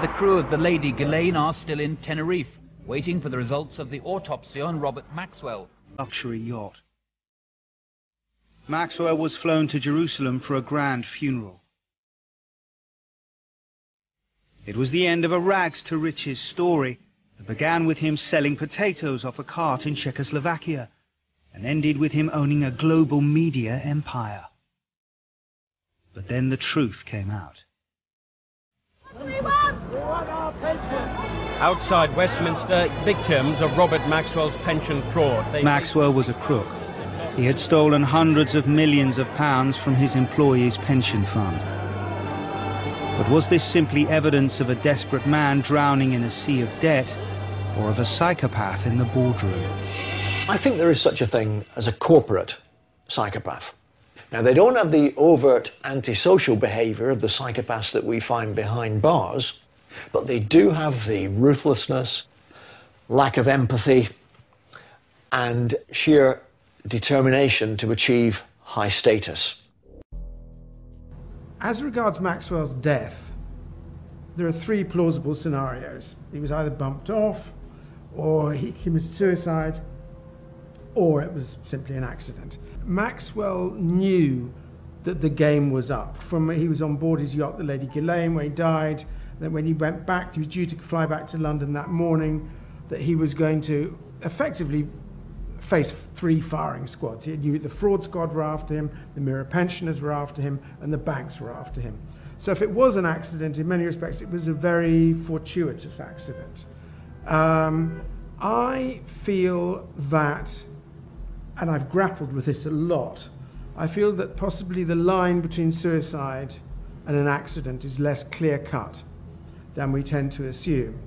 the crew of the Lady Ghislaine are still in Tenerife, waiting for the results of the autopsy on Robert Maxwell. Luxury yacht. Maxwell was flown to Jerusalem for a grand funeral. It was the end of a rags to riches story that began with him selling potatoes off a cart in Czechoslovakia and ended with him owning a global media empire. But then the truth came out. Outside Westminster, victims of Robert Maxwell's pension fraud. They Maxwell was a crook. He had stolen hundreds of millions of pounds from his employees' pension fund. But was this simply evidence of a desperate man drowning in a sea of debt or of a psychopath in the boardroom? I think there is such a thing as a corporate psychopath. Now, they don't have the overt antisocial behavior of the psychopaths that we find behind bars, but they do have the ruthlessness, lack of empathy, and sheer determination to achieve high status. As regards Maxwell's death, there are three plausible scenarios. He was either bumped off, or he committed suicide, or it was simply an accident. Maxwell knew that the game was up. From he was on board his yacht, the Lady Gillane, where he died. That when he went back, he was due to fly back to London that morning. That he was going to effectively face three firing squads. He knew the fraud squad were after him, the mirror pensioners were after him, and the banks were after him. So if it was an accident, in many respects, it was a very fortuitous accident. Um, I feel that and I've grappled with this a lot, I feel that possibly the line between suicide and an accident is less clear cut than we tend to assume.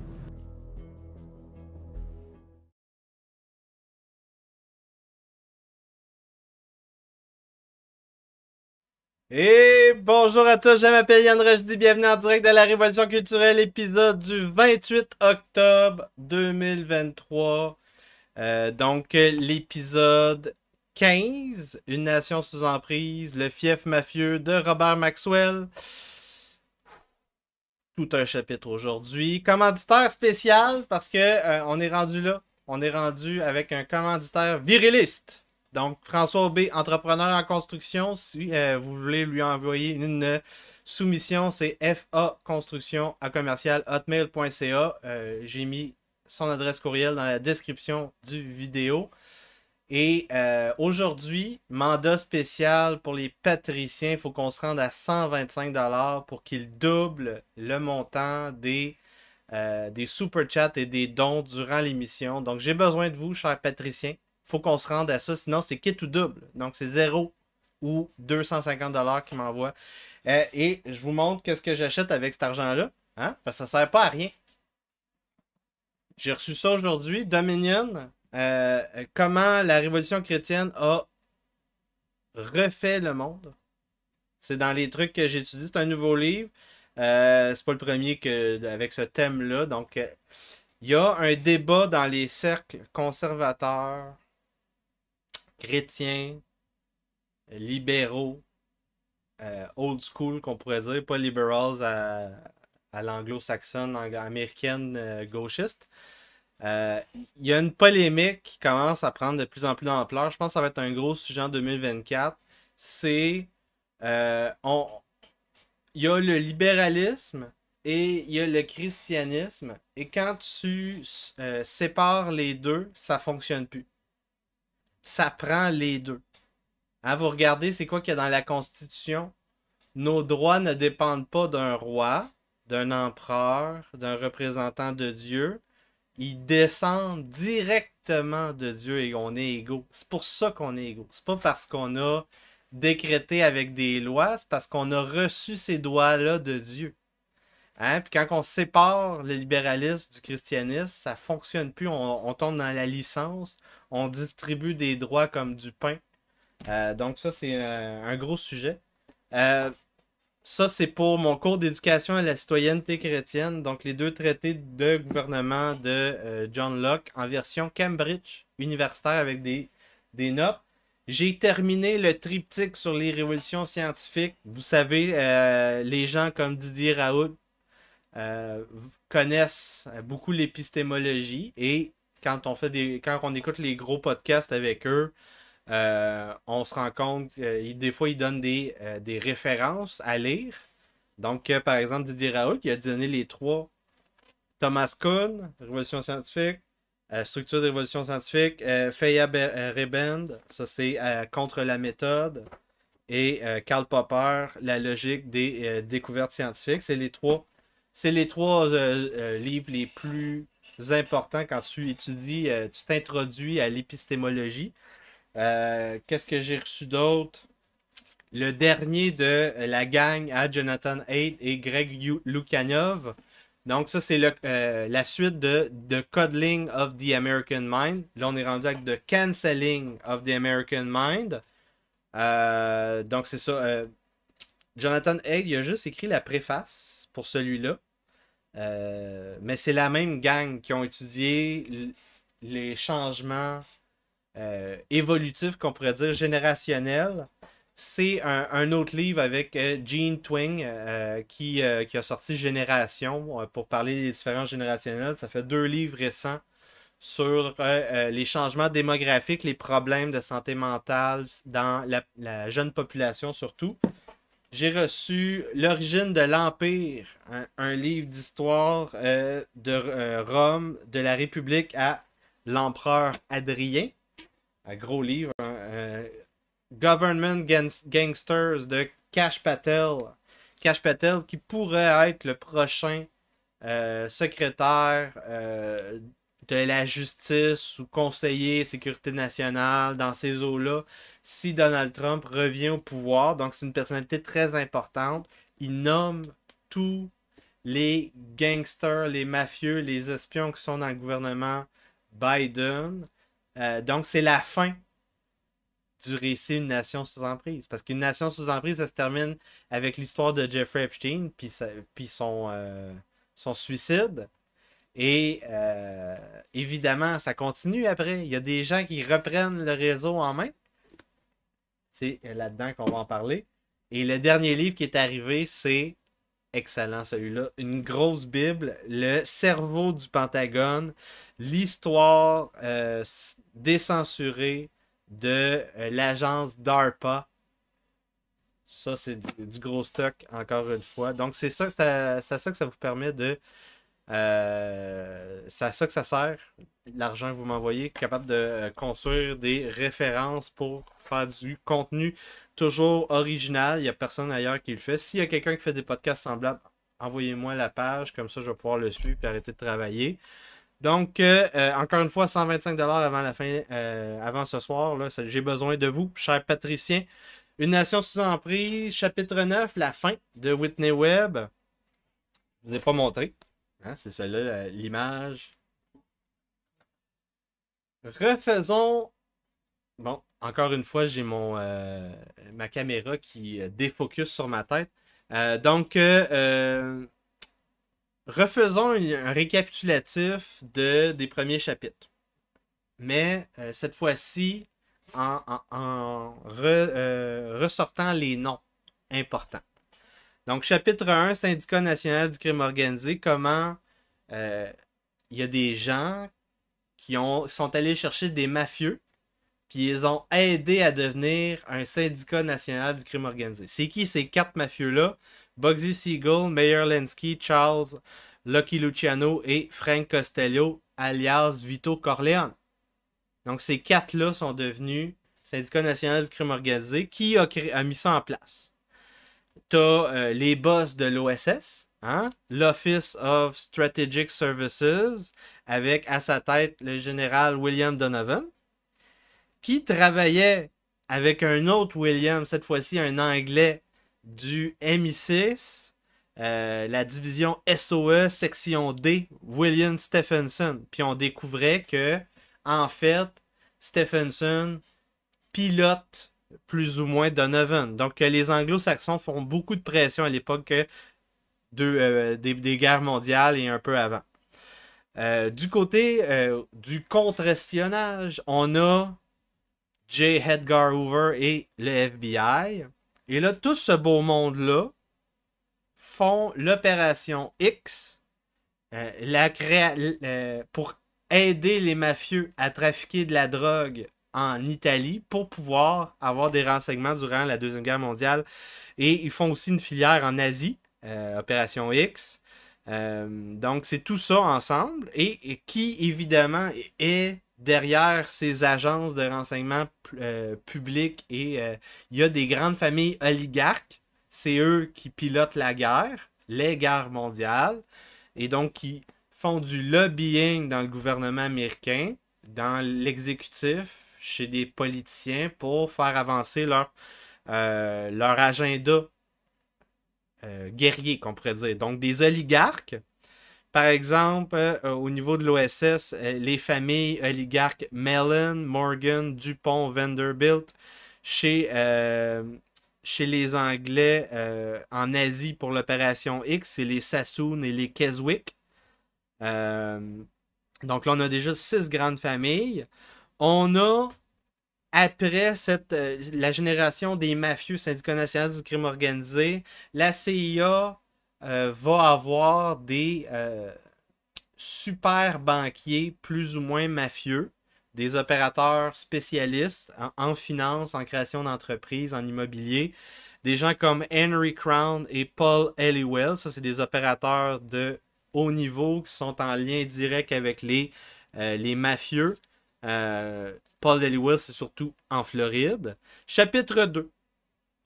Et bonjour à tous, je m'appelle Yann Rochdy, bienvenue en direct de la Révolution culturelle, épisode du 28 octobre 2023. Euh, donc, euh, l'épisode 15, Une nation sous emprise, le fief mafieux de Robert Maxwell. Tout un chapitre aujourd'hui. Commanditaire spécial parce que euh, on est rendu là. On est rendu avec un commanditaire viriliste. Donc, François Aubé, entrepreneur en construction, si vous voulez lui envoyer une soumission, c'est fa construction à J'ai mis son adresse courriel dans la description du vidéo. Et euh, aujourd'hui, mandat spécial pour les patriciens, il faut qu'on se rende à 125 pour qu'ils doublent le montant des, euh, des super chats et des dons durant l'émission. Donc j'ai besoin de vous, chers patriciens. Il faut qu'on se rende à ça, sinon c'est quitte ou double. Donc c'est 0 ou 250 qui m'envoient. Euh, et je vous montre qu'est-ce que j'achète avec cet argent-là. Hein? Parce que ça ne sert pas à rien. J'ai reçu ça aujourd'hui. Dominion, euh, comment la révolution chrétienne a refait le monde. C'est dans les trucs que j'étudie. C'est un nouveau livre. Euh, c'est pas le premier que, avec ce thème-là. Donc, euh, il y a un débat dans les cercles conservateurs, chrétiens, libéraux, old school, qu'on pourrait dire, pas liberals à, à l'anglo-saxonne américaine euh, gauchiste. Euh, il y a une polémique qui commence à prendre de plus en plus d'ampleur. Je pense que ça va être un gros sujet en 2024. C'est. Euh, on, il y a le libéralisme et il y a le christianisme. Et quand tu sépares les deux, ça ne fonctionne plus. Ça prend les deux. Hein, vous regardez, c'est quoi qu'il y a dans la Constitution? Nos droits ne dépendent pas d'un roi, d'un empereur, d'un représentant de Dieu, ils descendent directement de Dieu et on est égaux. C'est pour ça qu'on est égaux. C'est pas parce qu'on a décrété avec des lois, c'est parce qu'on a reçu ces droits-là de Dieu. Hein? Puis quand on sépare le libéralisme du christianisme, ça fonctionne plus. On, tombe dans la licence, on distribue des droits comme du pain. Euh, donc ça, c'est un gros sujet. Euh, ça, c'est pour mon cours d'éducation à la citoyenneté chrétienne, donc les deux traités de gouvernement de euh, John Locke en version Cambridge universitaire avec des, notes. J'ai terminé le triptyque sur les révolutions scientifiques. Vous savez, euh, les gens comme Didier Raoult euh, connaissent beaucoup l'épistémologie et quand on fait quand on écoute les gros podcasts avec eux, euh, on se rend compte, euh, des fois, il donne des, euh, références à lire. Donc, par exemple, Didier Raoult, il a donné les trois Thomas Kuhn, Révolution scientifique, Structure de révolution scientifique, Feya Rebend, ça c'est Contre la méthode, et Karl Popper, La logique des découvertes scientifiques. C'est les trois, c'est les trois livres les plus importants quand tu étudies, tu t'introduis à l'épistémologie. Euh, qu'est-ce que j'ai reçu d'autre? Le dernier de la gang à Jonathan Haidt et Greg Lukanov. Donc, ça, c'est euh, la suite de The Codling of the American Mind. Là, on est rendu avec The Cancelling of the American Mind. Euh, donc, c'est ça. Jonathan Haidt, il a juste écrit la préface pour celui-là. mais c'est la même gang qui ont étudié les changements euh, évolutif, qu'on pourrait dire générationnel. C'est un, autre livre avec Gene euh, Twing euh, qui, qui, a sorti Génération pour parler des différences générationnelles. Ça fait deux livres récents sur les changements démographiques, les problèmes de santé mentale dans la, jeune population surtout. J'ai reçu L'origine de l'Empire, un, un, livre d'histoire de Rome, de la République à l'empereur Adrien. Un gros livre. Hein, euh, Government Gangsters de Cash Patel. Cash Patel qui pourrait être le prochain euh, secrétaire euh, de la justice ou conseiller sécurité nationale dans ces eaux-là si Donald Trump revient au pouvoir. Donc, c'est une personnalité très importante. Il nomme tous les gangsters, les mafieux, les espions qui sont dans le gouvernement Biden. Euh, donc, c'est la fin du récit Une nation sous emprise. Parce qu'une nation sous emprise, ça se termine avec l'histoire de Jeffrey Epstein, puis, son, euh, son suicide. Et euh, évidemment, ça continue après. Il y a des gens qui reprennent le réseau en main. C'est là-dedans qu'on va en parler. Et le dernier livre qui est arrivé, c'est excellent celui-là. Une grosse Bible, le cerveau du Pentagone, l'histoire euh, décensurée de euh, l'agence DARPA. Ça, c'est du, gros stock, encore une fois. Donc, c'est ça, ça, ça que ça vous permet de euh, c'est à ça que ça sert, l'argent que vous m'envoyez, capable de euh, construire des références pour faire du contenu toujours original. Il n'y a personne ailleurs qui le fait. S'il y a quelqu'un qui fait des podcasts semblables, envoyez-moi la page, comme ça je vais pouvoir le suivre et arrêter de travailler. Donc, euh, encore une fois, 125$ avant la fin, avant ce soir. J'ai besoin de vous, cher patricien. Une nation sous emprise, chapitre 9, la fin de Whitney Webb. Je ne vous ai pas montré. Hein, c'est celle-là, l'image. Refaisons. Bon, encore une fois, j'ai mon euh, ma caméra qui euh, défocus sur ma tête. Euh, donc, refaisons un récapitulatif de, des premiers chapitres. Mais cette fois-ci, en, ressortant les noms importants. Donc, chapitre 1, Syndicat national du crime organisé, comment euh, il y a des gens qui sont allés chercher des mafieux, puis ils ont aidé à devenir un syndicat national du crime organisé. C'est qui ces quatre mafieux-là? Bugsy Siegel, Meyer Lensky, Charles Lucky Luciano et Frank Costello, alias Vito Corleone. Donc, ces quatre-là sont devenus syndicat national du crime organisé. Qui a mis ça en place? tu euh, les boss de l'OSS, hein, l'Office of Strategic Services, avec à sa tête le général William Donovan, qui travaillait avec un autre William, cette fois-ci un Anglais du MI6, euh, la division SOE, section D, William Stephenson. Puis on découvrait que, en fait, Stephenson pilote plus ou moins Donovan. Donc, euh, les anglo-saxons font beaucoup de pression à l'époque euh, des, guerres mondiales et un peu avant. Euh, du côté du contre-espionnage, on a J. Edgar Hoover et le FBI. Et là, tout ce beau monde-là font l'opération X pour aider les mafieux à trafiquer de la drogue en Italie pour pouvoir avoir des renseignements durant la Deuxième Guerre mondiale. Et ils font aussi une filière en Asie, euh, Opération X. Euh, donc, c'est tout ça ensemble et, qui, évidemment, est derrière ces agences de renseignement euh, public et il y a des grandes familles oligarques. C'est eux qui pilotent la guerre, les guerres mondiales, et donc qui font du lobbying dans le gouvernement américain, dans l'exécutif, chez des politiciens pour faire avancer leur, euh, agenda euh, guerrier, qu'on pourrait dire. Donc, des oligarques, par exemple, euh, au niveau de l'OSS, les familles oligarques Mellon, Morgan, Dupont, Vanderbilt, chez, chez les Anglais en Asie pour l'opération X, c'est les Sassoon et les Keswick. donc là, on a déjà six grandes familles on a, après euh, la génération des mafieux syndicats nationaux du crime organisé, la CIA euh, va avoir des euh, super banquiers plus ou moins mafieux, des opérateurs spécialistes en, finance, en création d'entreprises, en immobilier, des gens comme Henry Crown et Paul Elliwell, Ça, c'est des opérateurs de haut niveau qui sont en lien direct avec les, les mafieux. Euh, Paul Lewis, c'est surtout en Floride. Chapitre 2.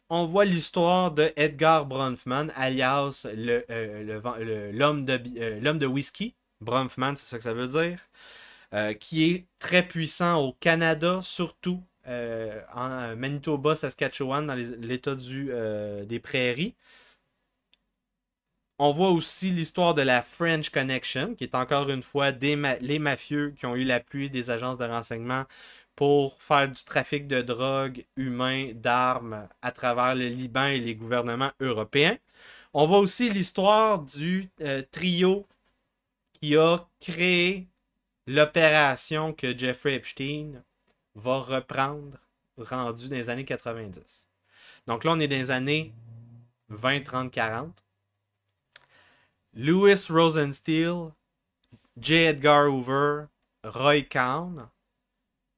On voit l'histoire de Edgar Bronfman, alias euh, euh, l'homme de, whisky. Bronfman, c'est ça que ça veut dire. qui est très puissant au Canada, surtout en Manitoba, Saskatchewan, dans l'État du des Prairies. On voit aussi l'histoire de la French Connection, qui est encore une fois les mafieux qui ont eu l'appui des agences de renseignement pour faire du trafic de drogue, humain, d'armes à travers le Liban et les gouvernements européens. On voit aussi l'histoire du euh, trio qui a créé l'opération que Jeffrey Epstein va reprendre rendue dans les années 90. Donc là, on est dans les années 20, 30, 40. Louis Rosenstiel, J. Edgar Hoover, Roy Kahn,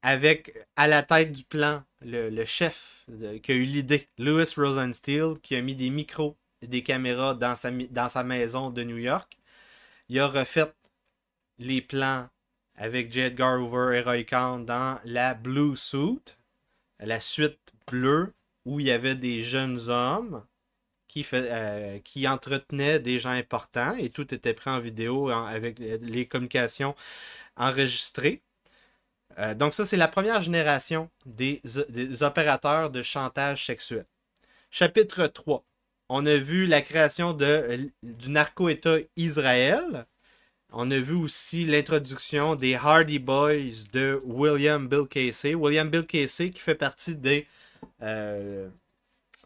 avec à la tête du plan le, chef qui a eu l'idée, Louis Rosenstiel, qui a mis des micros et des caméras dans sa, maison de New York. Il a refait les plans avec J. Edgar Hoover et Roy Kahn dans la Blue Suit, la suite bleue, où il y avait des jeunes hommes euh, qui, entretenait des gens importants et tout était pris en vidéo avec les communications enregistrées. Euh, donc ça, c'est la première génération des, opérateurs de chantage sexuel. Chapitre 3. On a vu la création de, du narco-État Israël. On a vu aussi l'introduction des Hardy Boys de William Bill Casey. William Bill Casey qui fait partie des, euh,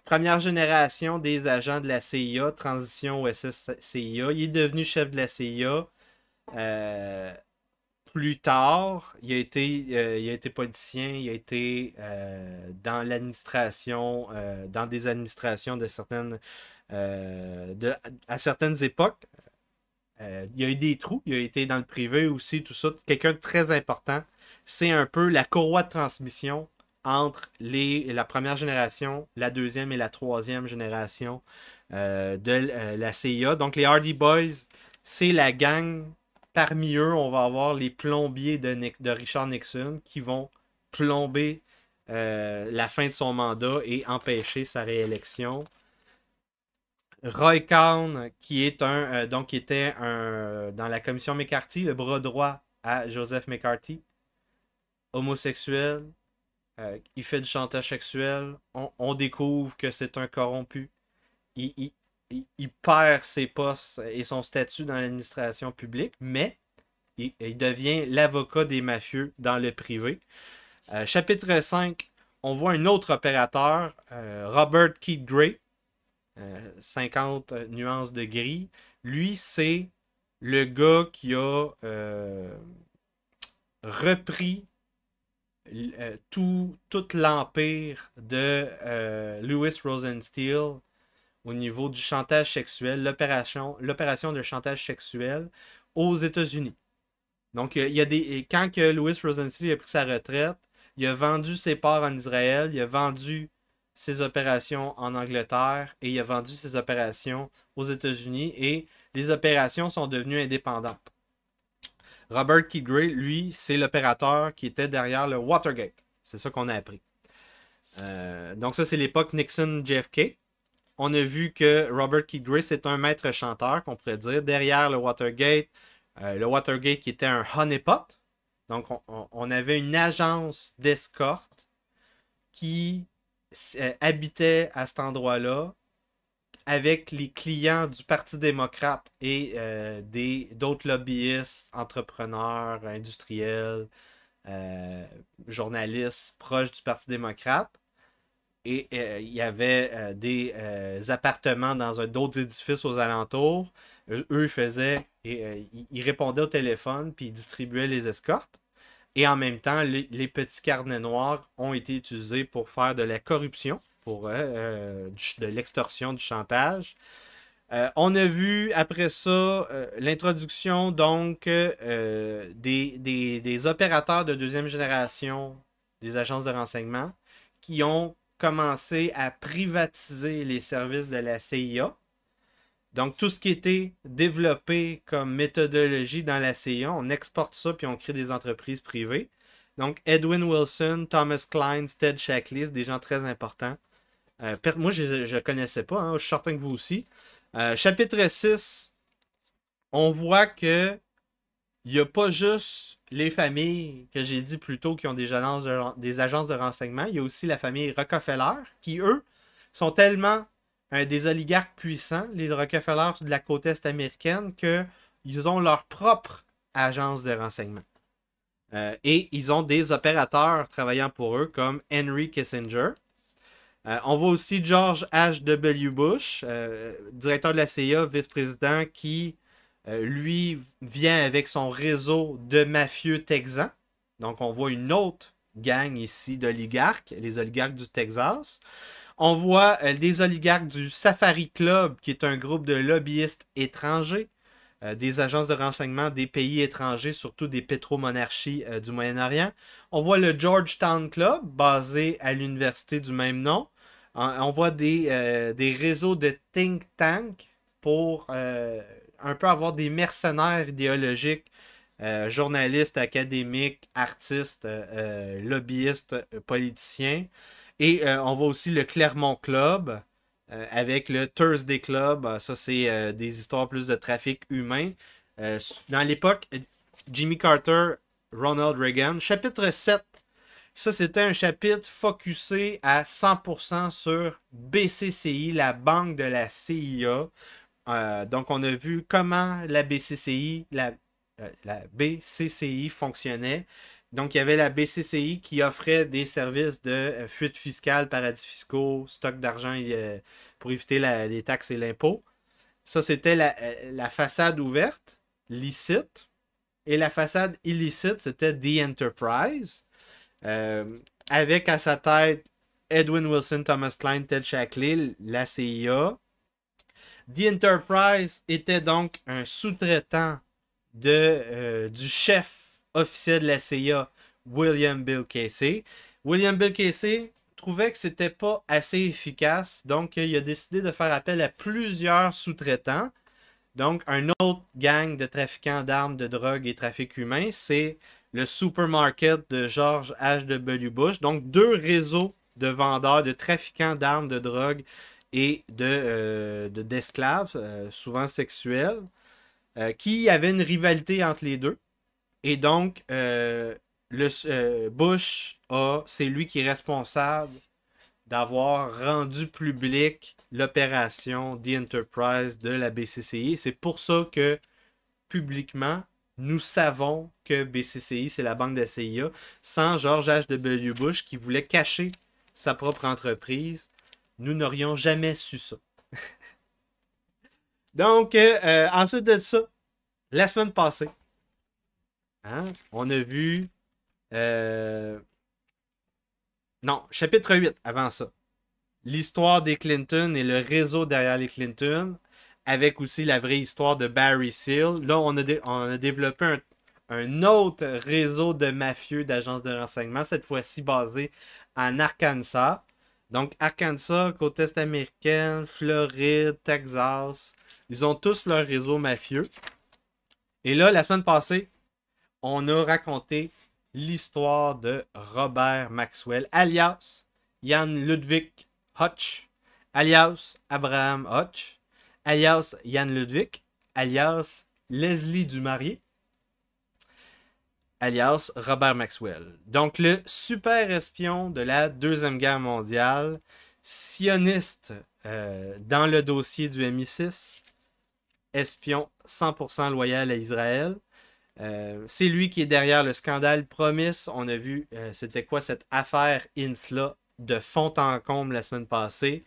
Première génération des agents de la CIA, transition au SS-CIA. Il est devenu chef de la CIA. Euh, plus tard, il a été, euh, il été politicien, il a été euh, dans l'administration, dans des administrations de certaines, à certaines époques. il y a eu des trous, il a été dans le privé aussi, tout ça. Quelqu'un de très important. C'est un peu la courroie de transmission entre les, la première génération, la deuxième et la troisième génération euh, de euh, la CIA. Donc les Hardy Boys, c'est la gang. Parmi eux, on va avoir les plombiers de, de Richard Nixon qui vont plomber euh, la fin de son mandat et empêcher sa réélection. Roy Kahn, qui est un, donc qui était un, dans la commission McCarthy, le bras droit à Joseph McCarthy, homosexuel, euh, il fait du chantage sexuel. On, découvre que c'est un corrompu. Il, perd ses postes et son statut dans l'administration publique, mais il, devient l'avocat des mafieux dans le privé. Euh, chapitre 5, on voit un autre opérateur, euh, Robert Keith Gray, 50 nuances de gris. Lui, c'est le gars qui a repris euh, tout, l'empire de euh, Louis Rosenstiel au niveau du chantage sexuel, l'opération, l'opération de chantage sexuel aux États-Unis. Donc, euh, il y a des, quand que Louis Rosenstiel a pris sa retraite, il a vendu ses parts en Israël, il a vendu ses opérations en Angleterre et il a vendu ses opérations aux États-Unis et les opérations sont devenues indépendantes. Robert Gray, lui, c'est l'opérateur qui était derrière le Watergate. C'est ça qu'on a appris. Euh, donc ça, c'est l'époque Nixon-JFK. On a vu que Robert Gray, c'est un maître chanteur, qu'on pourrait dire, derrière le Watergate. Euh, le Watergate qui était un honeypot. Donc, on avait une agence d'escorte qui euh, habitait à cet endroit-là avec les clients du Parti démocrate et euh, d'autres lobbyistes, entrepreneurs, industriels, euh, journalistes proches du Parti démocrate. Et euh, il y avait des appartements dans d'autres édifices aux alentours. E, eux, faisaient, et, ils répondaient au téléphone, puis ils distribuaient les escortes. Et en même temps, les petits carnets noirs ont été utilisés pour faire de la corruption pour euh, euh, de l'extorsion, du chantage. Euh, on a vu après ça l'introduction donc des, des, opérateurs de deuxième génération des agences de renseignement qui ont commencé à privatiser les services de la CIA. Donc tout ce qui était développé comme méthodologie dans la CIA, on exporte ça puis on crée des entreprises privées. Donc, Edwin Wilson, Thomas Klein, Ted Shacklist, des gens très importants, euh, moi, je ne connaissais pas, hein. je suis certain que vous aussi. Euh, chapitre 6, on voit que il n'y a pas juste les familles que j'ai dit plus tôt qui ont des agences, de, des agences de renseignement, il y a aussi la famille Rockefeller qui, eux, sont tellement des oligarques puissants, les Rockefeller de la côte est américaine, qu'ils ont leur propre agence de renseignement. Euh, et ils ont des opérateurs travaillant pour eux comme Henry Kissinger, euh, on voit aussi George H.W. Bush, euh, directeur de la CIA, vice-président, qui, euh, lui, vient avec son réseau de mafieux texans. Donc, on voit une autre gang ici d'oligarques, les oligarques du Texas. On voit des oligarques du Safari Club, qui est un groupe de lobbyistes étrangers, des agences de renseignement des pays étrangers, surtout des pétromonarchies du Moyen-Orient. On voit le Georgetown Club, basé à l'université du même nom on voit euh, des, réseaux de think tank pour euh, un peu avoir des mercenaires idéologiques, euh, journalistes, académiques, artistes, lobbyistes, politiciens. Et on voit aussi le Clermont Club avec le Thursday Club. Ah, ça, c'est des histoires plus de trafic humain. dans l'époque, Jimmy Carter, Ronald Reagan, chapitre 7 ça, c'était un chapitre focusé à 100% sur BCCI, la banque de la CIA. Euh, donc, on a vu comment la BCCI, la, euh, BCCI fonctionnait. Donc, il y avait la BCCI qui offrait des services de euh, fuite fiscale, paradis fiscaux, stock d'argent pour éviter les taxes et l'impôt. Ça, c'était la, façade ouverte, licite. Et la façade illicite, c'était The Enterprise. Euh, avec à sa tête Edwin Wilson, Thomas Klein, Ted Shackley, la CIA. The Enterprise était donc un sous-traitant euh, du chef officiel de la CIA, William Bill Casey. William Bill Casey trouvait que c'était pas assez efficace, donc il a décidé de faire appel à plusieurs sous-traitants. Donc, un autre gang de trafiquants d'armes, de drogue et trafic humain, c'est le Supermarket de George H.W. Bush. Donc, deux réseaux de vendeurs, de trafiquants d'armes, de drogue et euh, d'esclaves, de, euh, souvent sexuels, euh, qui avaient une rivalité entre les deux. Et donc, le, Bush, c'est lui qui est responsable d'avoir rendu public l'opération The Enterprise de la BCCI. C'est pour ça que publiquement, nous savons que BCCI, c'est la banque de CIA, sans George H.W. Bush qui voulait cacher sa propre entreprise, nous n'aurions jamais su ça. Donc, euh, euh, ensuite de ça, la semaine passée, hein, on a vu... Euh, non, chapitre 8, avant ça. L'histoire des Clinton et le réseau derrière les Clinton avec aussi la vraie histoire de Barry Seal. Là, on a, développé un, autre réseau de mafieux d'agences de renseignement, cette fois-ci basé en Arkansas. Donc, Arkansas, côte est américaine, Floride, Texas. Ils ont tous leur réseau mafieux. Et là, la semaine passée, on a raconté l'histoire de Robert Maxwell, alias Jan Ludwig Hutch, alias Abraham Hutch alias Yann Ludwig, alias Leslie Dumarié, alias Robert Maxwell. Donc le super espion de la Deuxième Guerre mondiale, sioniste euh, dans le dossier du MI6, espion 100% loyal à Israël. Euh, c'est lui qui est derrière le scandale Promise. On a vu, euh, c'était quoi cette affaire INSLA de fond en comble la semaine passée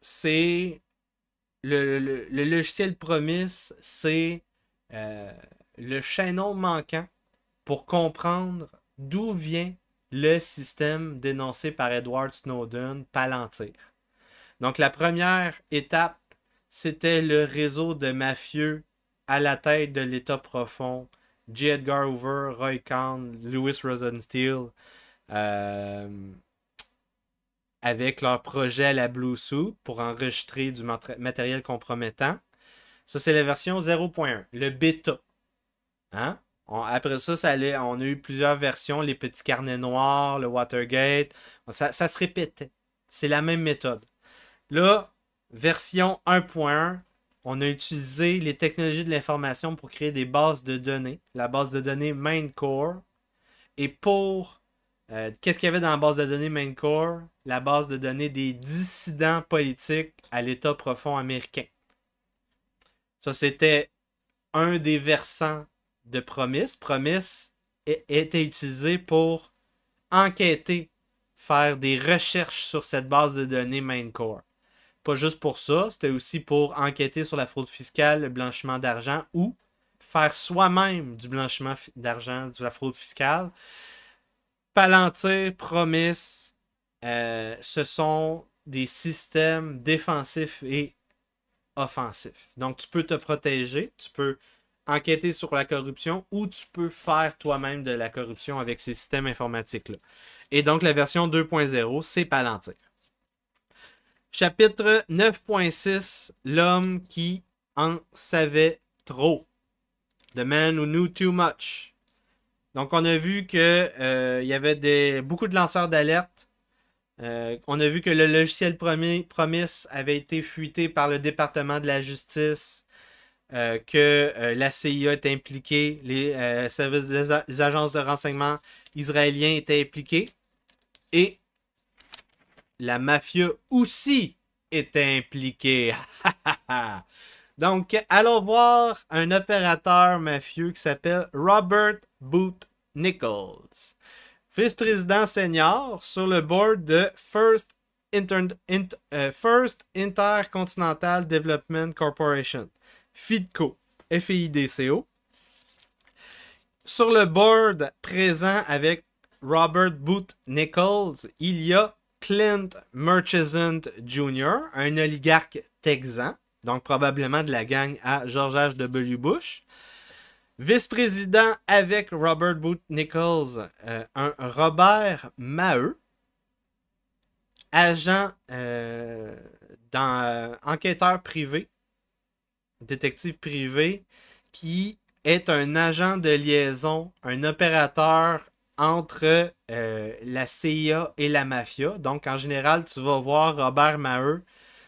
c'est le, logiciel Promise, c'est euh, le chaînon manquant pour comprendre d'où vient le système dénoncé par Edward Snowden, Palantir. Donc la première étape, c'était le réseau de mafieux à la tête de l'État profond, J. Edgar Hoover, Roy Kahn, Louis Rosenstiel, euh, avec leur projet la Blue pour enregistrer du matériel compromettant. Ça, c'est la version 0.1, le bêta. Hein? après ça, on a eu plusieurs versions, les petits carnets noirs, le Watergate. Ça, ça se répétait. C'est la même méthode. Là, version 1.1, on a utilisé les technologies de l'information pour créer des bases de données, la base de données main core. et pour euh, qu'est-ce qu'il y avait dans la base de données Maincore La base de données des dissidents politiques à l'État profond américain. Ça, c'était un des versants de Promise. Promise était utilisé pour enquêter, faire des recherches sur cette base de données Maincore. Pas juste pour ça, c'était aussi pour enquêter sur la fraude fiscale, le blanchiment d'argent ou faire soi-même du blanchiment d'argent, de la fraude fiscale. Palantir, Promise, euh, ce sont des systèmes défensifs et offensifs. Donc, tu peux te protéger, tu peux enquêter sur la corruption ou tu peux faire toi-même de la corruption avec ces systèmes informatiques-là. Et donc, la version 2.0, c'est Palantir. Chapitre 9.6, l'homme qui en savait trop. The man who knew too much. Donc, on a vu qu'il euh, y avait beaucoup de lanceurs d'alerte. Euh, on a vu que le logiciel promis, avait été fuité par le département de la justice, euh, que la CIA était impliquée, les services agences de renseignement israéliens étaient impliqués et la mafia aussi était impliquée. Donc, allons voir un opérateur mafieux qui s'appelle Robert Boot Nichols, vice-président senior sur le board de First, euh, First Intercontinental Development Corporation, FIDCO, FIDCO. Sur le board présent avec Robert Boot Nichols, il y a Clint Murchison Jr., un oligarque texan donc probablement de la gang à George H.W. Bush. Vice-président avec Robert Boot Nichols, euh, un Robert Maheu, agent euh, dans, euh, enquêteur privé, détective privé, qui est un agent de liaison, un opérateur entre euh, la CIA et la mafia. Donc en général, tu vas voir Robert Maheu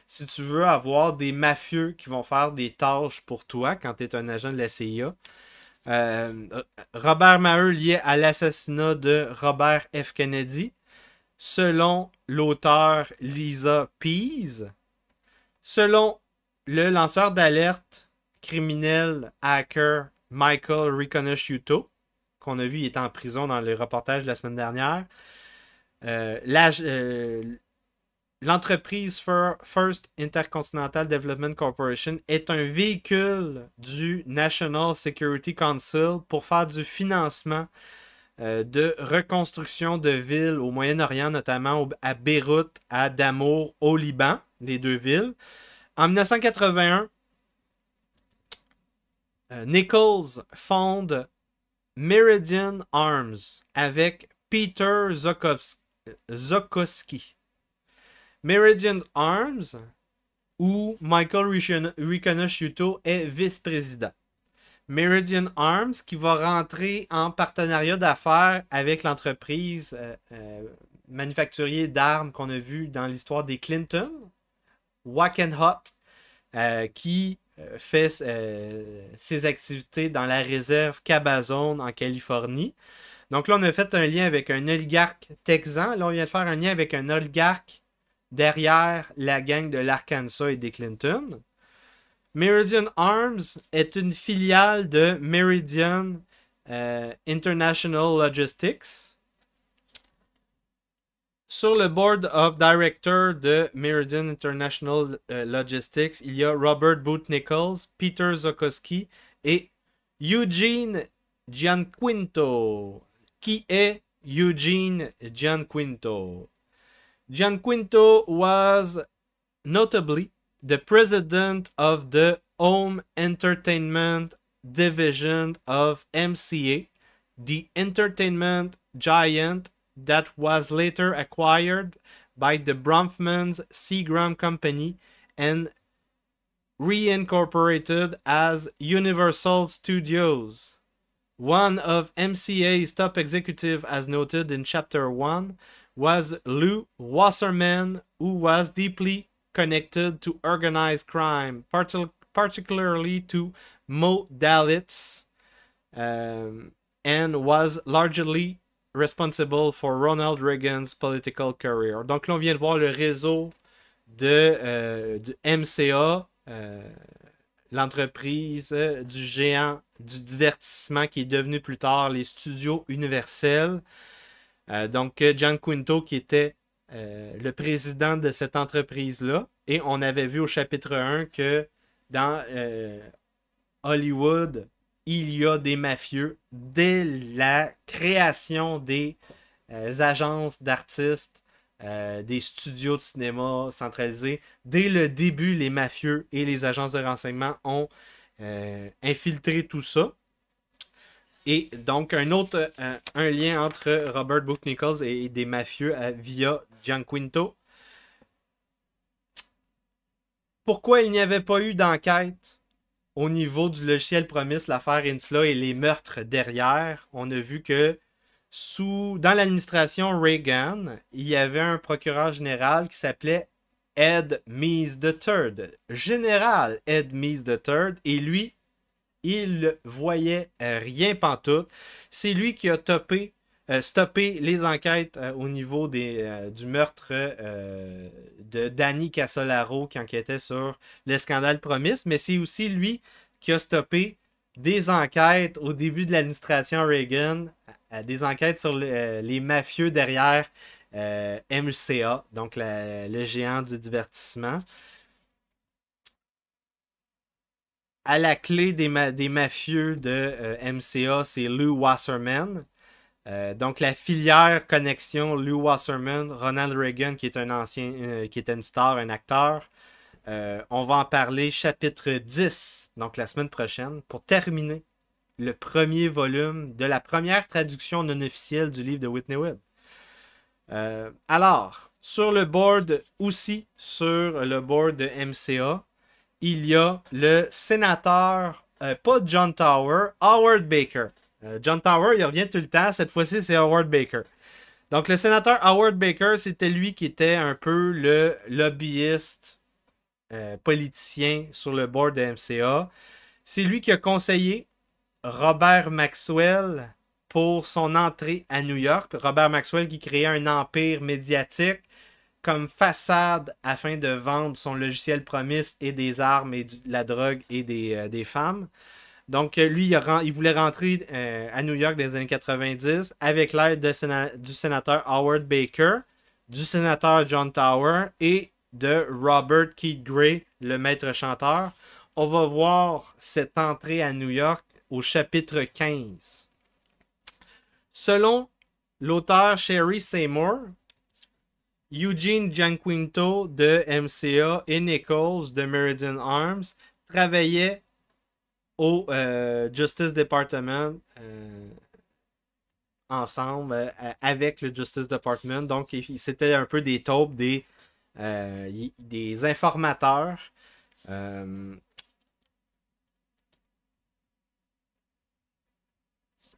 si tu veux avoir des mafieux qui vont faire des tâches pour toi quand tu es un agent de la CIA. Euh, Robert Maheu lié à l'assassinat de Robert F. Kennedy. Selon l'auteur Lisa Pease. Selon le lanceur d'alerte criminel hacker Michael Reconosciuto qu'on a vu, il est en prison dans le reportage de la semaine dernière. Euh, l'entreprise First Intercontinental Development Corporation est un véhicule du National Security Council pour faire du financement euh, de reconstruction de villes au Moyen-Orient, notamment à Beyrouth, à Damour, au Liban, les deux villes. En 1981, euh, Nichols fonde Meridian Arms avec Peter Zokowski. Meridian Arms, où Michael Riconosciuto est vice-président. Meridian Arms, qui va rentrer en partenariat d'affaires avec l'entreprise euh, euh, manufacturier d'armes qu'on a vu dans l'histoire des Clinton, Wacken euh, qui euh, fait euh, ses activités dans la réserve Cabazon en Californie. Donc là, on a fait un lien avec un oligarque texan. Là, on vient de faire un lien avec un oligarque derrière la gang de l'Arkansas et des Clinton. Meridian Arms est une filiale de Meridian euh, International Logistics. Sur le board of directors de Meridian International euh, Logistics, il y a Robert Boot Nichols, Peter Zokoski et Eugene Gianquinto. Qui est Eugene Gianquinto? Gianquinto was notably the president of the Home Entertainment Division of MCA, the entertainment giant that was later acquired by the Bronfman's Seagram Company and reincorporated as Universal Studios. One of MCA's top executives, as noted in Chapter 1, Was Lou Wasserman, who was deeply connected to organized crime, particularly to Mo Dalitz, um, and was largely responsible for Ronald Reagan's political career. Donc là, on vient de voir le réseau de, euh, du MCA, euh, l'entreprise euh, du géant du divertissement qui est devenu plus tard les studios universels. Euh, donc, John euh, Quinto, qui était euh, le président de cette entreprise-là, et on avait vu au chapitre 1 que dans Hollywood, il y a des mafieux dès la création des agences d'artistes, des studios de cinéma centralisés. Dès le début, les mafieux et les agences de renseignement ont infiltré tout ça. Et donc, un autre euh, un, lien entre Robert Book Nichols et des mafieux euh, via Gianquinto. Pourquoi il n'y avait pas eu d'enquête au niveau du logiciel Promise, l'affaire Inslaw et les meurtres derrière? On a vu que sous, dans l'administration Reagan, il y avait un procureur général qui s'appelait Ed Meese Third. Général Ed Meese III. Et lui, il voyait euh, rien pantoute. C'est lui qui a euh, stoppé les enquêtes euh, au niveau du meurtre de Danny Casolaro qui enquêtait sur le scandale Promise, mais c'est aussi lui qui a stoppé des enquêtes au début de l'administration Reagan, des enquêtes sur les mafieux derrière MCA, donc le géant du divertissement. à la clé des, mafieux de euh, MCA, c'est Lou Wasserman. Euh, donc la filière connexion Lou Wasserman, Ronald Reagan qui est un ancien, euh, qui est une star, un acteur. on va en parler chapitre 10, donc la semaine prochaine, pour terminer le premier volume de la première traduction non officielle du livre de Whitney Webb. alors, sur le board aussi, sur le board de MCA, il y a le sénateur, euh, pas John Tower, Howard Baker. Euh, John Tower, il revient tout le temps. Cette fois-ci, c'est Howard Baker. Donc, le sénateur Howard Baker, c'était lui qui était un peu le lobbyiste euh, politicien sur le board de MCA. C'est lui qui a conseillé Robert Maxwell pour son entrée à New York. Robert Maxwell qui créait un empire médiatique comme façade afin de vendre son logiciel promise et des armes et de la drogue et des, euh, femmes. Donc, euh, lui, il, voulait rentrer euh, à New York dans les années 90 avec l'aide du sénateur Howard Baker, du sénateur John Tower et de Robert Keith Gray, le maître chanteur. On va voir cette entrée à New York au chapitre 15. Selon l'auteur Sherry Seymour, Eugene Gianquinto de MCA et Nichols de Meridian Arms travaillaient au euh, Justice Department euh, ensemble euh, avec le Justice Department. Donc, c'était un peu des taupes, des, des informateurs.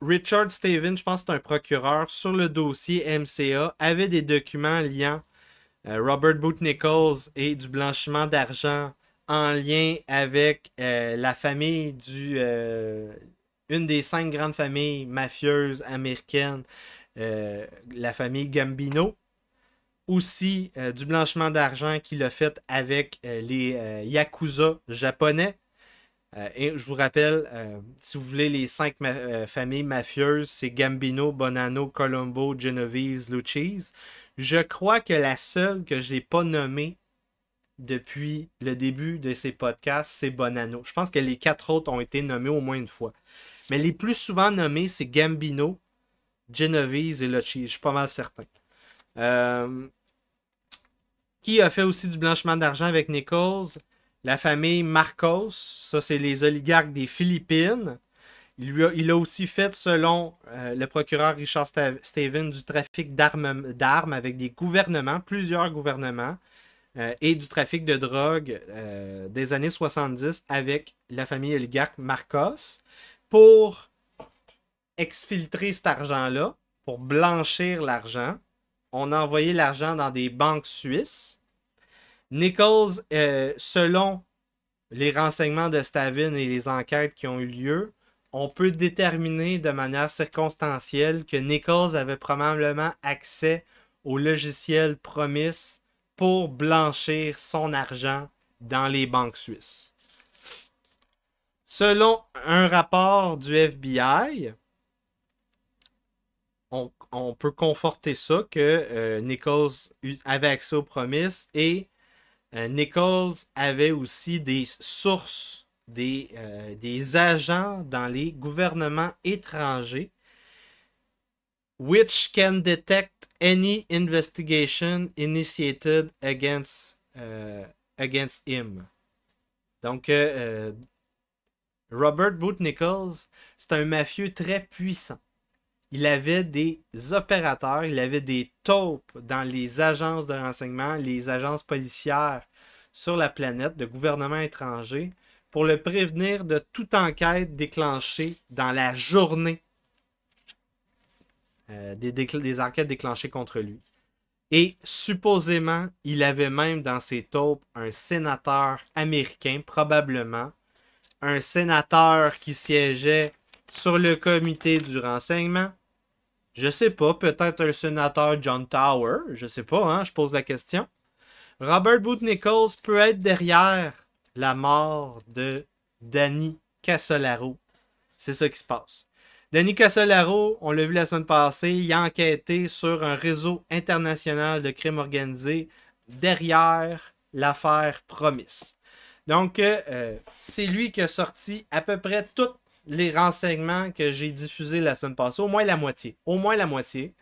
Richard Steven, je pense que c'est un procureur, sur le dossier MCA, avait des documents liant euh, Robert Boot Nichols et du blanchiment d'argent en lien avec euh, la famille du. Euh, une des cinq grandes familles mafieuses américaines, la famille Gambino. Aussi du blanchiment d'argent qu'il a fait avec les Yakuza japonais. Euh, et je vous rappelle, euh, si vous voulez les cinq euh, familles mafieuses, c'est Gambino, Bonanno, Colombo, Genovese, Lucchese. Je crois que la seule que je n'ai pas nommée depuis le début de ces podcasts, c'est Bonanno. Je pense que les quatre autres ont été nommés au moins une fois. Mais les plus souvent nommés, c'est Gambino, Genovese et Lucchese. Je suis pas mal certain. qui a fait aussi du blanchiment d'argent avec Nichols? la famille Marcos, ça c'est les oligarques des Philippines. Il, a, aussi fait, selon euh, le procureur Richard Steven, du trafic d'armes avec des gouvernements, plusieurs gouvernements, euh, et du trafic de drogue euh, des années 70 avec la famille oligarque Marcos pour exfiltrer cet argent-là, pour blanchir l'argent. On a envoyé l'argent dans des banques suisses Nichols, euh, selon les renseignements de Stavin et les enquêtes qui ont eu lieu, on peut déterminer de manière circonstancielle que Nichols avait probablement accès au logiciel Promis pour blanchir son argent dans les banques suisses. Selon un rapport du FBI, on, peut conforter ça que euh, Nichols avait accès au Promis et euh, Nichols avait aussi des sources, euh, des, agents dans les gouvernements étrangers, which can detect any investigation initiated against, euh, against him. Donc, Robert Booth Nichols, c'est un mafieux très puissant il avait des opérateurs, il avait des taupes dans les agences de renseignement, les agences policières sur la planète, de gouvernements étrangers, pour le prévenir de toute enquête déclenchée dans la journée. Euh, des, des, enquêtes déclenchées contre lui. Et supposément, il avait même dans ses taupes un sénateur américain, probablement, un sénateur qui siégeait sur le comité du renseignement, je sais pas, peut-être un sénateur John Tower, je sais pas, hein, je pose la question. Robert Booth Nichols peut être derrière la mort de Danny Casolaro. C'est ça qui se passe. Danny Casolaro, on l'a vu la semaine passée, il a enquêté sur un réseau international de crimes organisés derrière l'affaire Promise. Donc, euh, euh, c'est lui qui a sorti à peu près toutes les renseignements que j'ai diffusés la semaine passée, au moins la moitié. Au moins la moitié.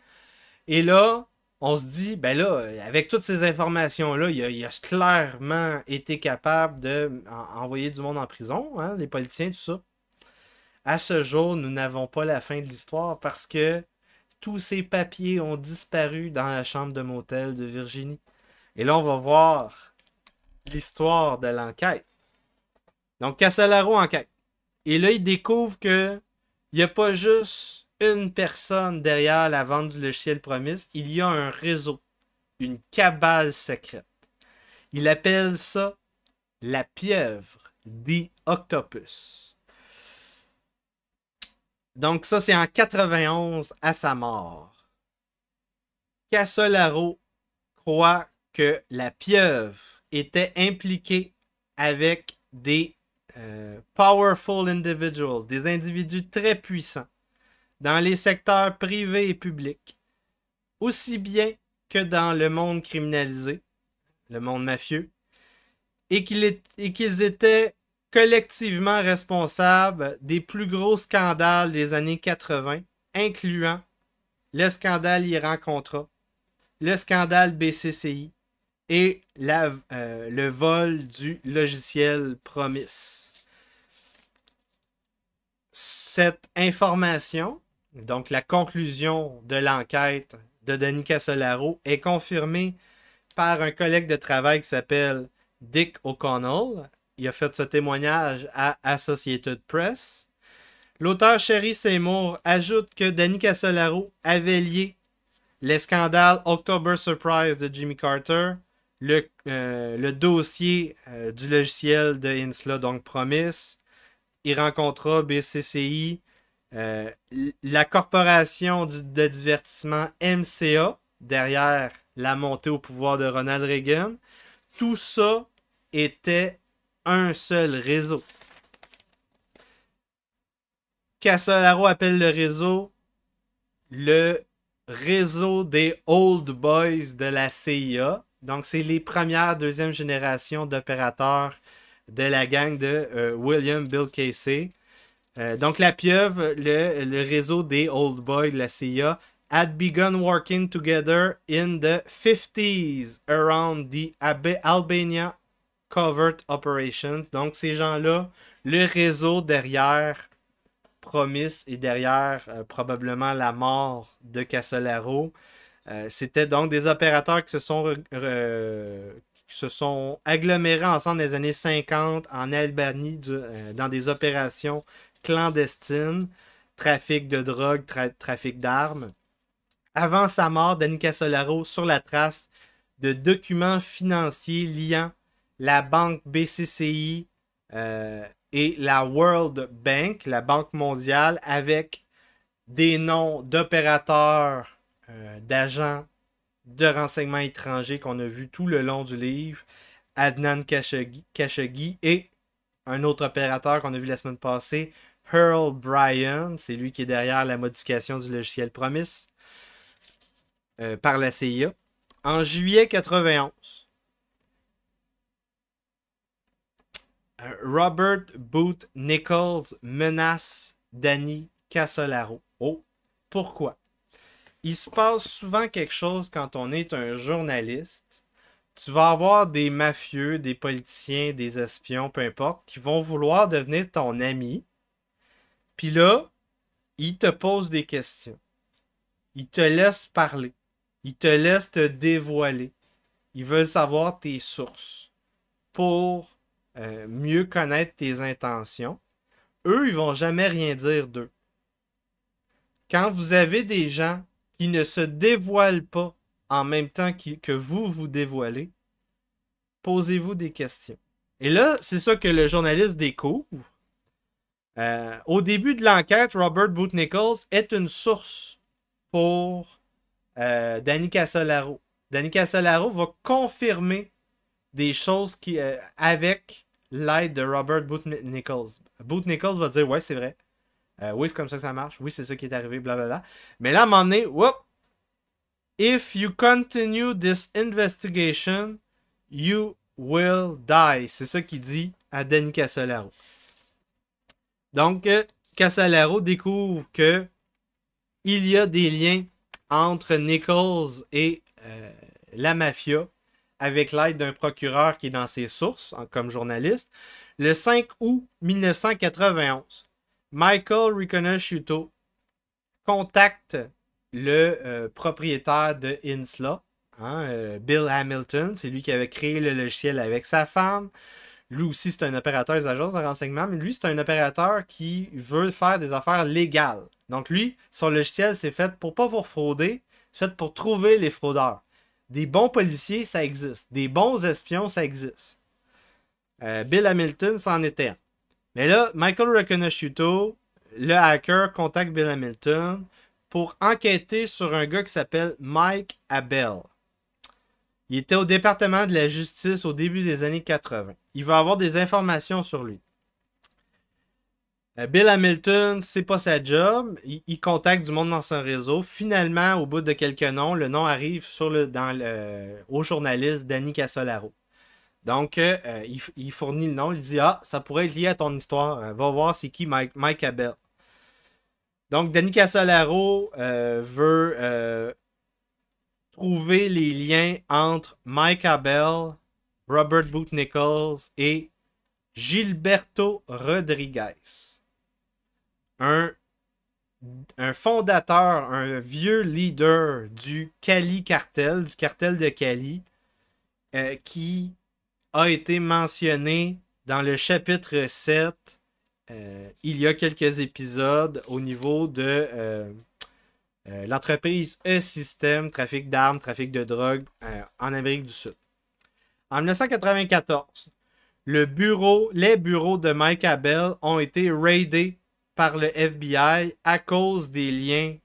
Et là, on se dit, ben là, avec toutes ces informations-là, il, a clairement été capable de envoyer du monde en prison, hein, les politiciens, tout ça. À ce jour, nous n'avons pas la fin de l'histoire parce que tous ces papiers ont disparu dans la chambre de motel de Virginie. Et là, on va voir l'histoire de l'enquête. Donc, Casalaro enquête. Et là, il découvre que il n'y a pas juste une personne derrière la vente du logiciel promise, il y a un réseau, une cabale secrète. Il appelle ça la pieuvre, des Octopus. Donc ça, c'est en 91 à sa mort. Cassolaro croit que la pieuvre était impliquée avec des euh, powerful individuals, des individus très puissants, dans les secteurs privés et publics, aussi bien que dans le monde criminalisé, le monde mafieux, et qu'ils étaient collectivement responsables des plus gros scandales des années 80, incluant le scandale Iran Contra, le scandale BCCI et euh, le vol du logiciel Promise cette information, donc la conclusion de l'enquête de Denis Casolaro, est confirmée par un collègue de travail qui s'appelle Dick O'Connell. Il a fait ce témoignage à Associated Press. L'auteur Sherry Seymour ajoute que Danny Casolaro avait lié les scandales October Surprise de Jimmy Carter, le, euh, dossier euh, du logiciel de Insla, donc Promise, il rencontra BCCI, euh, la corporation de divertissement MCA, derrière la montée au pouvoir de Ronald Reagan. Tout ça était un seul réseau. Cassolaro appelle le réseau le réseau des old boys de la CIA. Donc, c'est les premières, deuxième génération d'opérateurs de la gang de euh, William Bill Casey. Euh, donc, la pieuvre, le, réseau des old boys de la CIA, had begun working together in the 50s around the Albania Covert Operations. Donc, ces gens-là, le réseau derrière Promise et derrière euh, probablement la mort de Casolaro, c'était donc des opérateurs qui se sont qui se sont agglomérés ensemble dans les années 50 en Albanie euh, dans des opérations clandestines, trafic de drogue, trafic d'armes. Avant sa mort, Danica Solaro sur la trace de documents financiers liant la banque BCCI euh, et la World Bank, la Banque mondiale, avec des noms d'opérateurs, euh, d'agents de renseignements étrangers qu'on a vu tout le long du livre, Adnan Khashoggi, et un autre opérateur qu'on a vu la semaine passée, Earl Bryan, c'est lui qui est derrière la modification du logiciel Promise euh, par la CIA, en juillet 91. Robert Booth Nichols menace Danny Casolaro. Oh, pourquoi? il se passe souvent quelque chose quand on est un journaliste. Tu vas avoir des mafieux, des politiciens, des espions, peu importe, qui vont vouloir devenir ton ami. Puis là, ils te posent des questions. Ils te laissent parler. Ils te laissent te dévoiler. Ils veulent savoir tes sources pour euh, mieux connaître tes intentions. Eux, ils vont jamais rien dire d'eux. Quand vous avez des gens qui ne se dévoile pas en même temps que vous vous dévoilez, posez-vous des questions. Et là, c'est ça que le journaliste découvre. Euh, au début de l'enquête, Robert Booth Nichols est une source pour euh, Danny Casolaro. Danny Casolaro va confirmer des choses qui, euh, avec l'aide de Robert Booth Nichols. Booth Nichols va dire Ouais, c'est vrai. Euh, oui, c'est comme ça que ça marche. Oui, c'est ça qui est arrivé, blablabla. Mais là, à un moment donné, If you continue this investigation, you will die. C'est ça qu'il dit à Danny Casolaro. Donc, euh, Casolaro découvre que il y a des liens entre Nichols et euh, la mafia avec l'aide d'un procureur qui est dans ses sources comme journaliste le 5 août 1991. Michael Riconosciuto contacte le euh, propriétaire de Insla, hein, euh, Bill Hamilton. C'est lui qui avait créé le logiciel avec sa femme. Lui aussi, c'est un opérateur des agences de renseignement, mais lui, c'est un opérateur qui veut faire des affaires légales. Donc, lui, son logiciel, c'est fait pour pas vous frauder, c'est fait pour trouver les fraudeurs. Des bons policiers, ça existe. Des bons espions, ça existe. Euh, Bill Hamilton, c'en était un. Et là, Michael Reconosciuto, le hacker, contacte Bill Hamilton pour enquêter sur un gars qui s'appelle Mike Abel. Il était au département de la justice au début des années 80. Il va avoir des informations sur lui. Euh, Bill Hamilton, c'est pas sa job. Il, contacte du monde dans son réseau. Finalement, au bout de quelques noms, le nom arrive sur le, dans le, euh, au journaliste Danny Casolaro. Donc, euh, euh, il, fournit le nom. Il dit Ah, ça pourrait être lié à ton histoire. Euh, va voir c'est qui Mike, Mike Abel. Donc, Danny Casolaro veut trouver les liens entre Mike Abel, Robert Boot Nichols et Gilberto Rodriguez. Un, un fondateur, un vieux leader du Cali Cartel, du cartel de Cali, qui a été mentionné dans le chapitre 7 euh, il y a quelques épisodes au niveau de euh, euh, l'entreprise E-System, trafic d'armes, trafic de drogue en Amérique du Sud. En 1994, le bureau, les bureaux de Mike Abel ont été raidés par le FBI à cause des liens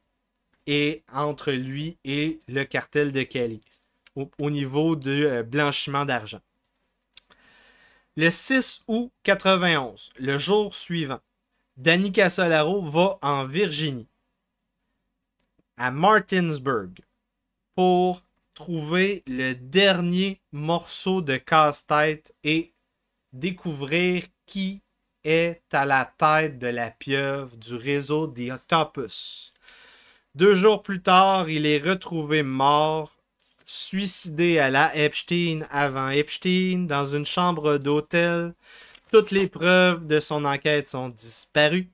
et entre lui et le cartel de Cali au niveau du blanchiment d'argent. Le 6 août 91, le jour suivant, Danny Casolaro va en Virginie, à Martinsburg, pour trouver le dernier morceau de casse-tête et découvrir qui est à la tête de la pieuvre du réseau des Octopus. Deux jours plus tard, il est retrouvé mort suicidé à la Epstein avant Epstein dans une chambre d'hôtel. Toutes les preuves de son enquête sont disparues.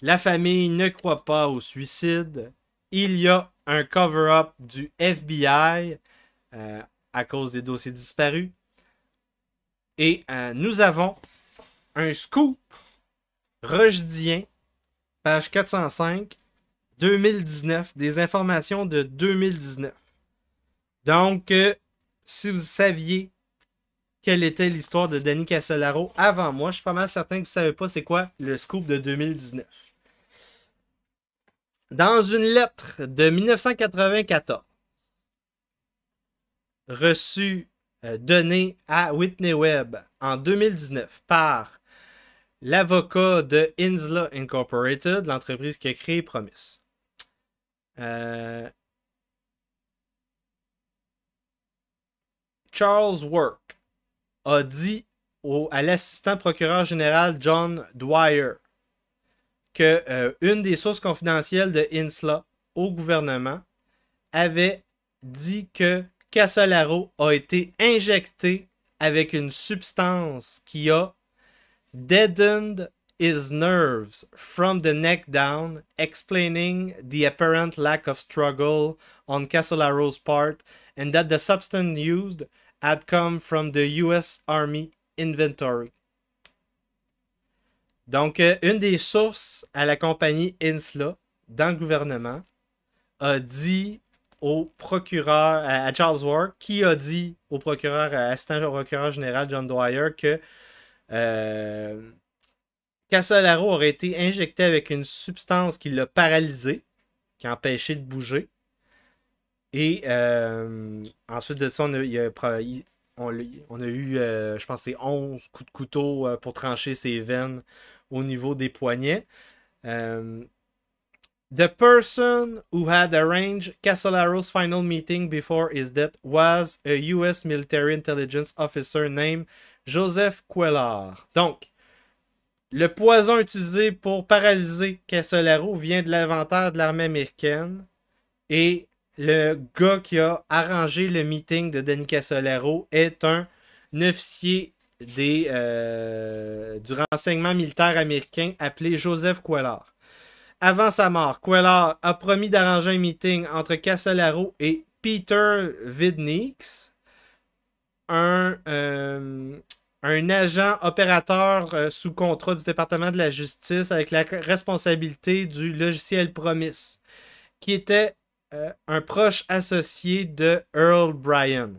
La famille ne croit pas au suicide. Il y a un cover-up du FBI euh, à cause des dossiers disparus. Et euh, nous avons un scoop rejdien, page 405, 2019, des informations de 2019. Donc, euh, si vous saviez quelle était l'histoire de Danny Casolaro avant moi, je suis pas mal certain que vous ne savez pas c'est quoi le scoop de 2019. Dans une lettre de 1994, reçue, euh, donnée à Whitney Webb en 2019 par l'avocat de Insla Incorporated, l'entreprise qui a créé Promise. Euh, Charles Work a dit à l'assistant procureur général John Dwyer que euh, une des sources confidentielles de INSLA au gouvernement avait dit que Casolaro a été injecté avec une substance qui a deadened his nerves from the neck down, explaining the apparent lack of struggle on Casolaro's part and that the substance used had come from the US Army Inventory. Donc, euh, une des sources à la compagnie INSLA, dans le gouvernement, a dit au procureur, à Charles Ward, qui a dit au procureur, à assistant au procureur général John Dwyer, que euh, aurait été injecté avec une substance qui l'a paralysé, qui a empêché de bouger, et euh, ensuite de ça, on a, eu, je pense, c'est 11 coups de couteau euh, pour trancher ses veines au niveau des poignets. Euh, the person who had arranged Casolaro's final meeting before his death was a U.S. military intelligence officer named Joseph Quellar. Donc, le poison utilisé pour paralyser Casolaro vient de l'inventaire de l'armée américaine et le gars qui a arrangé le meeting de Danny Casolaro est un officier des, euh, du renseignement militaire américain appelé Joseph Queller. Avant sa mort, Queller a promis d'arranger un meeting entre Casolaro et Peter Vidnix, un, euh, un agent opérateur euh, sous contrat du département de la justice avec la responsabilité du logiciel Promise, qui était euh, un proche associé de Earl Bryan.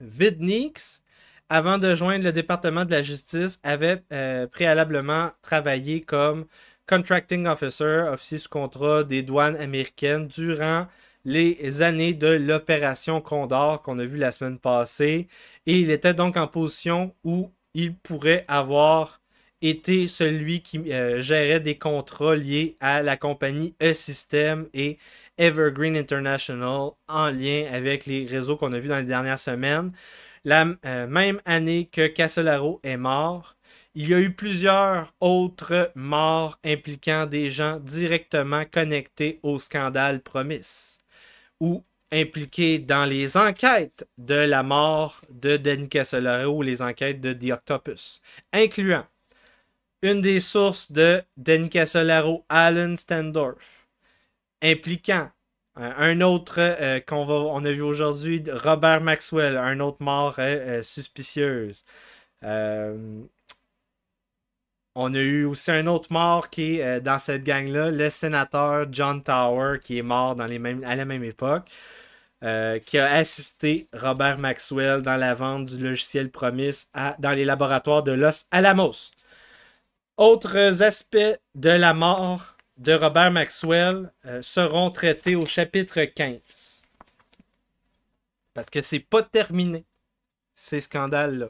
Vidnix, avant de joindre le département de la justice, avait euh, préalablement travaillé comme contracting officer, officier sous contrat des douanes américaines durant les années de l'opération Condor qu'on a vu la semaine passée. Et il était donc en position où il pourrait avoir été celui qui euh, gérait des contrats liés à la compagnie E-System et Evergreen International en lien avec les réseaux qu'on a vus dans les dernières semaines. La euh, même année que Casolaro est mort, il y a eu plusieurs autres morts impliquant des gens directement connectés au scandale Promis ou impliqués dans les enquêtes de la mort de Danny Cassolaro, ou les enquêtes de The Octopus, incluant une des sources de Danny Cassolaro, Alan Standorf, impliquant euh, un autre euh, qu'on va, on a vu aujourd'hui, Robert Maxwell, un autre mort euh, suspicieuse. on a eu aussi un autre mort qui est dans cette gang-là, le sénateur John Tower, qui est mort dans les mêmes, à la même époque, qui a assisté Robert Maxwell dans la vente du logiciel Promise dans les laboratoires de Los Alamos. Autres aspects de la mort de Robert Maxwell euh, seront traités au chapitre 15. Parce que c'est pas terminé, ces scandales-là.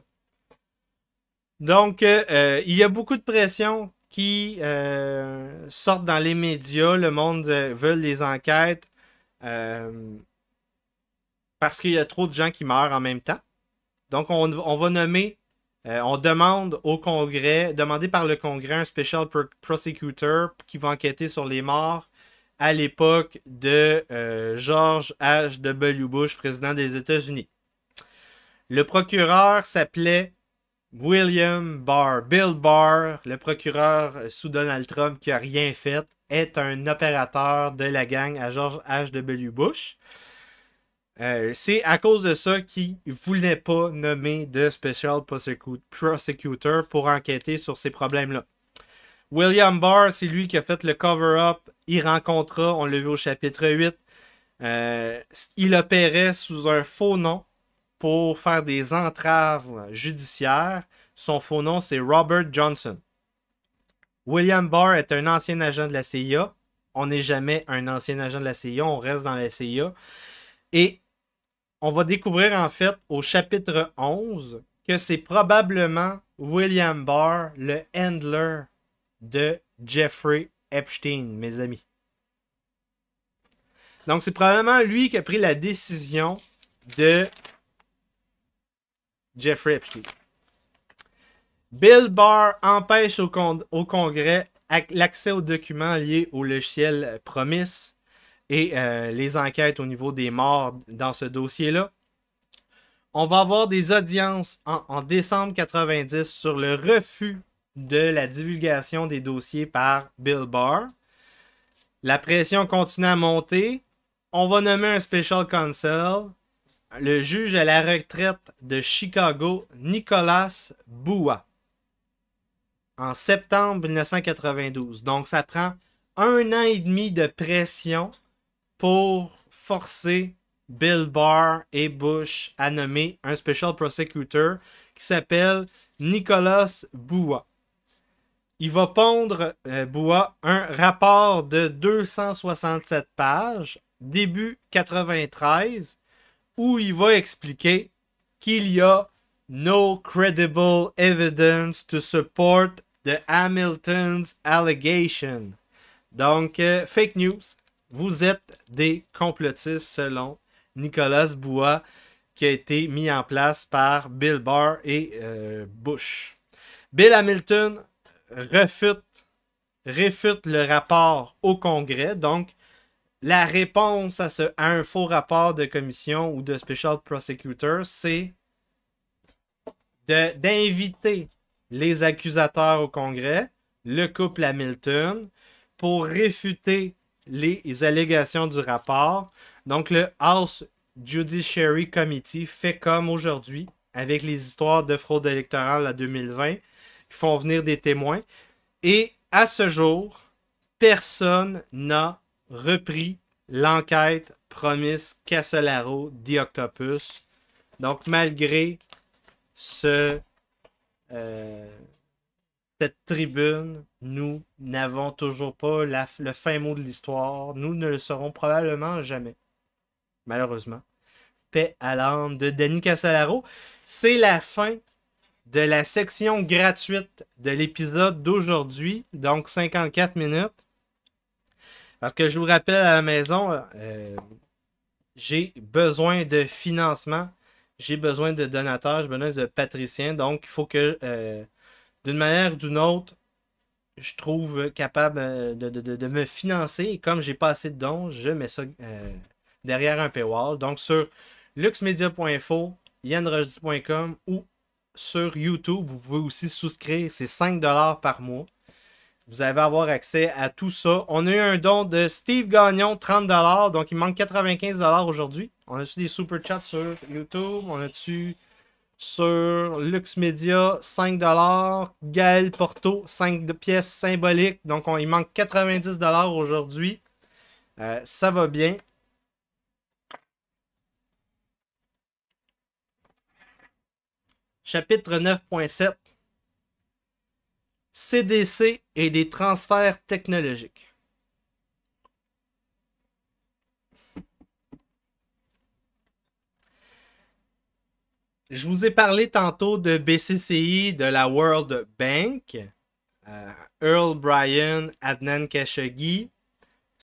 Donc, euh, euh, il y a beaucoup de pression qui sortent dans les médias. Le monde veut les enquêtes parce qu'il y a trop de gens qui meurent en même temps. Donc, on, on va nommer euh, on demande au Congrès, demandé par le Congrès, un special prosecutor qui va enquêter sur les morts à l'époque de euh, George H.W. Bush, président des États-Unis. Le procureur s'appelait William Barr. Bill Barr, le procureur sous Donald Trump qui n'a rien fait, est un opérateur de la gang à George H.W. Bush. Euh, c'est à cause de ça qu'il ne voulait pas nommer de Special Prosecutor pour enquêter sur ces problèmes-là. William Barr, c'est lui qui a fait le cover-up. Il rencontra, on l'a vu au chapitre 8, euh, il opérait sous un faux nom pour faire des entraves judiciaires. Son faux nom, c'est Robert Johnson. William Barr est un ancien agent de la CIA. On n'est jamais un ancien agent de la CIA, on reste dans la CIA. Et on va découvrir en fait au chapitre 11 que c'est probablement William Barr, le handler de Jeffrey Epstein, mes amis. Donc c'est probablement lui qui a pris la décision de Jeffrey Epstein. Bill Barr empêche au, Congrès l'accès aux documents liés au logiciel Promise et euh, les enquêtes au niveau des morts dans ce dossier-là. On va avoir des audiences en, décembre 90 sur le refus de la divulgation des dossiers par Bill Barr. La pression continue à monter. On va nommer un special counsel, le juge à la retraite de Chicago, Nicolas Boua, en septembre 1992. Donc ça prend un an et demi de pression pour forcer Bill Barr et Bush à nommer un special prosecutor qui s'appelle Nicolas Boua. Il va pondre, euh, Boua, un rapport de 267 pages, début 93, où il va expliquer qu'il y a no credible evidence to support the Hamilton's allegation. Donc, euh, fake news. Vous êtes des complotistes selon Nicolas Bois, qui a été mis en place par Bill Barr et euh, Bush. Bill Hamilton refute, réfute le rapport au Congrès, donc la réponse à un faux rapport de commission ou de special prosecutor, c'est d'inviter les accusateurs au Congrès, le couple Hamilton, pour réfuter les allégations du rapport. Donc, le House Judiciary Committee fait comme aujourd'hui avec les histoires de fraude électorale à 2020. qui font venir des témoins. Et à ce jour, personne n'a repris l'enquête promise Casolaro Di Octopus. Donc, malgré ce, euh, cette tribune, nous n'avons toujours pas le fin mot de l'histoire. Nous ne le saurons probablement jamais. Malheureusement. Paix à l'âme de Denis Casalaro. C'est la fin de la section gratuite de l'épisode d'aujourd'hui, donc 54 minutes. Alors que je vous rappelle à la maison, euh, j'ai besoin de financement, j'ai besoin de donateurs, j'ai besoin de patriciens, donc il faut que euh, d'une manière ou d'une autre, je trouve capable euh, de, me financer. comme j'ai pas assez de dons, je mets ça euh, derrière un paywall. Donc sur luxmedia.info, yandros.com ou sur YouTube, vous pouvez aussi souscrire. C'est 5$ par mois. Vous allez avoir accès à tout ça. On a eu un don de Steve Gagnon, 30$. Donc, il manque 95$ aujourd'hui. On a-tu des super chats sur YouTube? On a-tu sur Lux Media, 5 Gaël Porto, 5 pièces symboliques. Donc, on, il manque 90 aujourd'hui. Euh, ça va bien. Chapitre 9.7 CDC et des transferts technologiques. je vous ai parlé tantôt de BCCI, de la World Bank, euh, Earl Bryan, Adnan Khashoggi,